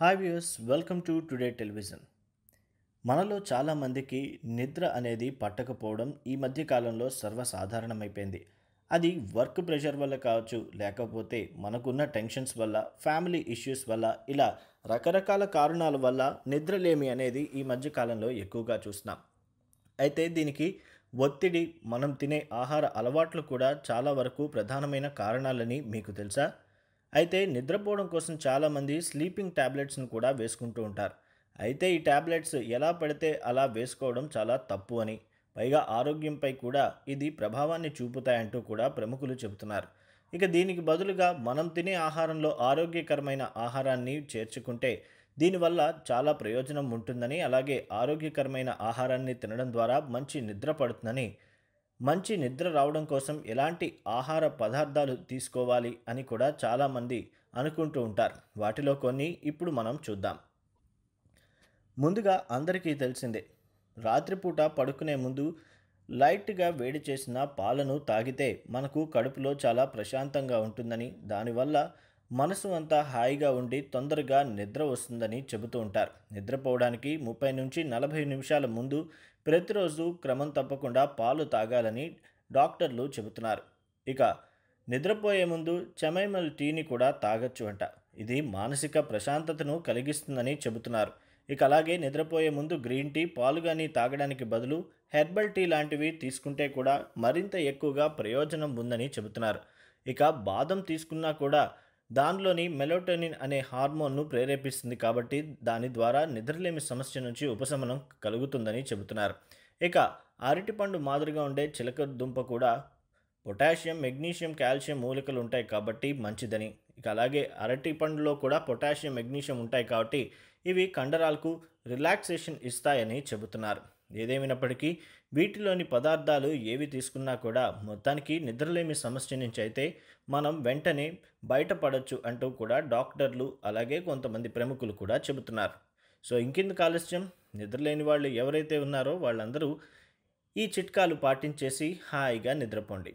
hi views welcome to today television మనలో చాలామందికి నిద్ర అనేది పట్టకపోవడం ఈ మధ్య కాలంలో సర్వసాధారణమైపోయింది అది వర్క్ ప్రెషర్ వల్ల కావచ్చు లేకపోతే మనకున్న టెన్షన్స్ వల్ల ఫ్యామిలీ ఇష్యూస్ వల్ల ఇలా రకరకాల కారణాల వల్ల నిద్రలేమి అనేది ఈ మధ్య కాలంలో ఎక్కువగా చూస్తున్నాం అయితే దీనికి ఒత్తిడి మనం తినే ఆహార అలవాట్లు కూడా చాలా వరకు ప్రధానమైన కారణాలని మీకు తెలుసా అయితే నిద్రపోవడం కోసం చాలామంది స్లీపింగ్ ట్యాబ్లెట్స్ను కూడా వేసుకుంటూ ఉంటారు అయితే ఈ ట్యాబ్లెట్స్ ఎలా పడితే అలా వేసుకోవడం చాలా తప్పు అని పైగా ఆరోగ్యంపై కూడా ఇది ప్రభావాన్ని చూపుతాయంటూ కూడా ప్రముఖులు చెబుతున్నారు ఇక దీనికి బదులుగా మనం తినే ఆహారంలో ఆరోగ్యకరమైన ఆహారాన్ని చేర్చుకుంటే దీనివల్ల చాలా ప్రయోజనం ఉంటుందని అలాగే ఆరోగ్యకరమైన ఆహారాన్ని తినడం ద్వారా మంచి నిద్ర పడుతుందని మంచి నిద్ర రావడం కోసం ఎలాంటి ఆహార పదార్థాలు తీసుకోవాలి అని కూడా చాలామంది అనుకుంటూ ఉంటారు వాటిలో కొన్ని ఇప్పుడు మనం చూద్దాం ముందుగా అందరికీ తెలిసిందే రాత్రిపూట పడుకునే ముందు లైట్గా వేడి చేసిన పాలను తాగితే మనకు కడుపులో చాలా ప్రశాంతంగా ఉంటుందని దానివల్ల మనసు అంతా హాయిగా ఉండి తొందరగా నిద్ర వస్తుందని చెబుతూ ఉంటారు నిద్రపోవడానికి ముప్పై నుంచి నలభై నిమిషాల ముందు ప్రతిరోజు క్రమం తప్పకుండా పాలు తాగాలని డాక్టర్లు చెబుతున్నారు ఇక నిద్రపోయే ముందు చెమైమల్ టీని కూడా తాగొచ్చు అంట ఇది మానసిక ప్రశాంతతను కలిగిస్తుందని చెబుతున్నారు ఇక అలాగే నిద్రపోయే ముందు గ్రీన్ టీ పాలు కానీ తాగడానికి బదులు హెర్బల్ టీ లాంటివి తీసుకుంటే కూడా మరింత ఎక్కువగా ప్రయోజనం ఉందని చెబుతున్నారు ఇక బాదం తీసుకున్నా కూడా దానిలోని మెలోటోనిన్ అనే హార్మోన్ను ప్రేరేపిస్తుంది కాబట్టి దాని ద్వారా నిద్రలేమి సమస్య నుంచి ఉపశమనం కలుగుతుందని చెబుతున్నారు ఇక అరటిపండు మాదిరిగా ఉండే చిలక దుంప కూడా పొటాషియం మెగ్నీషియం కాల్షియం మూలికలు ఉంటాయి కాబట్టి మంచిదని ఇక అలాగే అరటి పండులో కూడా పొటాషియం మెగ్నీషియం ఉంటాయి కాబట్టి ఇవి కండరాలకు రిలాక్సేషన్ ఇస్తాయని చెబుతున్నారు ఏదేమైనప్పటికీ వీటిలోని పదార్థాలు ఏవి తీసుకున్నా కూడా మొత్తానికి నిద్రలేమి సమస్య నుంచి అయితే మనం వెంటనే బయటపడవచ్చు అంటూ కూడా డాక్టర్లు అలాగే కొంతమంది ప్రముఖులు కూడా చెబుతున్నారు సో ఇంకెందుకు ఆలస్యం నిద్రలేని వాళ్ళు ఎవరైతే ఉన్నారో వాళ్ళందరూ ఈ చిట్కాలు పాటించేసి హాయిగా నిద్రపోండి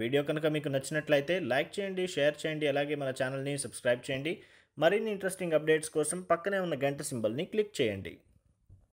వీడియో కనుక మీకు నచ్చినట్లయితే లైక్ చేయండి షేర్ చేయండి అలాగే మన ఛానల్ని సబ్స్క్రైబ్ చేయండి మరిన్ని ఇంట్రెస్టింగ్ అప్డేట్స్ కోసం పక్కనే ఉన్న గంట సింబల్ని క్లిక్ చేయండి